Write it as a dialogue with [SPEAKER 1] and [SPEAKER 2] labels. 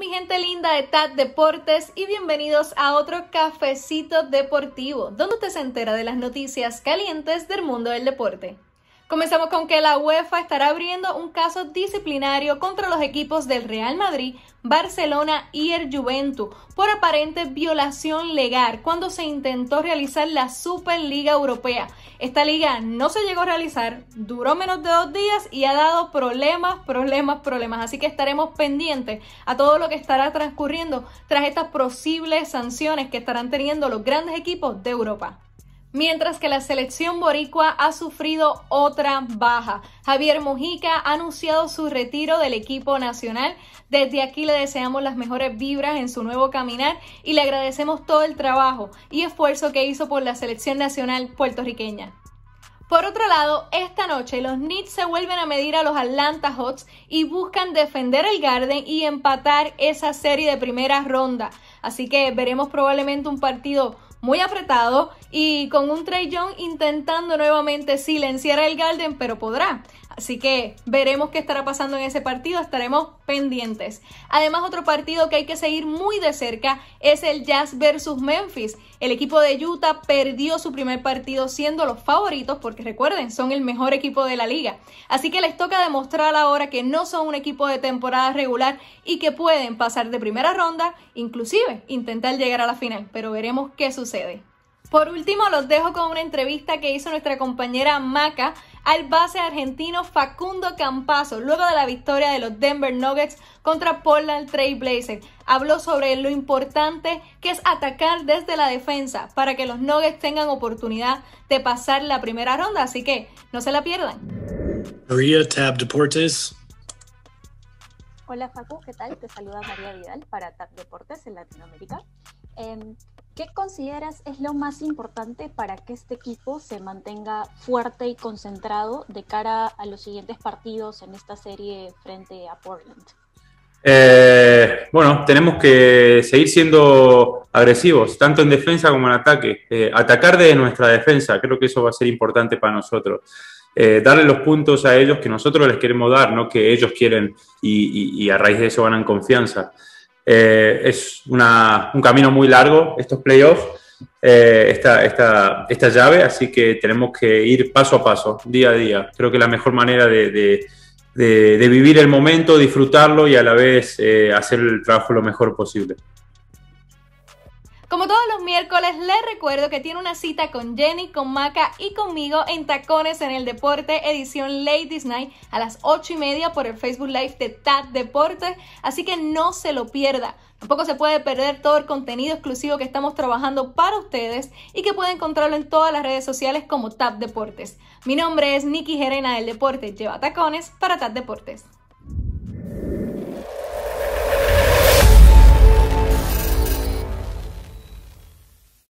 [SPEAKER 1] mi gente linda de TAD Deportes y bienvenidos a otro cafecito deportivo, donde te se entera de las noticias calientes del mundo del deporte. Comenzamos con que la UEFA estará abriendo un caso disciplinario contra los equipos del Real Madrid, Barcelona y el Juventus por aparente violación legal cuando se intentó realizar la Superliga Europea. Esta liga no se llegó a realizar, duró menos de dos días y ha dado problemas, problemas, problemas. Así que estaremos pendientes a todo lo que estará transcurriendo tras estas posibles sanciones que estarán teniendo los grandes equipos de Europa. Mientras que la selección boricua ha sufrido otra baja. Javier Mujica ha anunciado su retiro del equipo nacional. Desde aquí le deseamos las mejores vibras en su nuevo caminar y le agradecemos todo el trabajo y esfuerzo que hizo por la selección nacional puertorriqueña. Por otro lado, esta noche los Knicks se vuelven a medir a los Atlanta Hawks y buscan defender el Garden y empatar esa serie de primera ronda. Así que veremos probablemente un partido muy apretado y con un Trey intentando nuevamente silenciar al Garden, pero podrá. Así que veremos qué estará pasando en ese partido, estaremos pendientes. Además, otro partido que hay que seguir muy de cerca es el Jazz versus Memphis. El equipo de Utah perdió su primer partido siendo los favoritos, porque recuerden, son el mejor equipo de la liga. Así que les toca demostrar ahora que no son un equipo de temporada regular y que pueden pasar de primera ronda, inclusive intentar llegar a la final, pero veremos qué sucede. Por último, los dejo con una entrevista que hizo nuestra compañera Maca al base argentino Facundo Campazo, luego de la victoria de los Denver Nuggets contra Portland Trail Blazers. Habló sobre lo importante que es atacar desde la defensa para que los Nuggets tengan oportunidad de pasar la primera ronda, así que no se la pierdan. María Tab Deportes. Hola Facu, ¿qué tal? Te saluda María Vidal para Tab Deportes en Latinoamérica. Em, ¿Qué consideras es lo más importante para que este equipo se mantenga fuerte y concentrado de cara a los siguientes partidos en esta serie frente a Portland?
[SPEAKER 2] Eh, bueno, tenemos que seguir siendo agresivos, tanto en defensa como en ataque. Eh, atacar de nuestra defensa, creo que eso va a ser importante para nosotros. Eh, darle los puntos a ellos que nosotros les queremos dar, no que ellos quieren y a raíz de eso ganan confianza. Eh, es una, un camino muy largo estos playoffs, eh, esta, esta, esta, llave, así que tenemos que ir paso a paso, día a día. Creo que la mejor manera de, vivir el momento, disfrutarlo y a la vez eh, hacer el trabajo lo mejor posible.
[SPEAKER 1] Como todos los miércoles, les recuerdo que tiene una cita con Jenny, con Maca y conmigo en Tacones en el Deporte, edición Ladies Night, a las 8 y media por el Facebook Live de TAD Deportes. Así que no se lo pierda. Tampoco se puede perder todo el contenido exclusivo que estamos trabajando para ustedes y que pueden encontrarlo en todas las redes sociales como TAD Deportes. Mi nombre es Nikki Jerena del Deporte, lleva tacones para TAD Deportes.